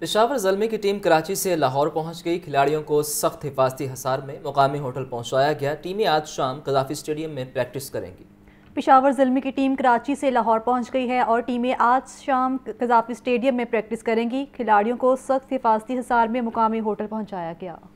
पेशावर जलमे की टीम कराची से लाहौर पहुंच गई खिलाड़ियों को सख्त हिफाजती हसार में मुकामी होटल पहुंचाया गया टीमें आज शाम कजाफी स्टेडियम में प्रैक्टिस करेंगी पिशावर जलमे की टीम कराची से लाहौर पहुंच गई है और टीमें आज शाम कजाफी स्टेडियम में प्रैक्टिस करेंगी खिलाड़ियों को सख्त हिफाजती हसार में मुकामी होटल पहुँचाया गया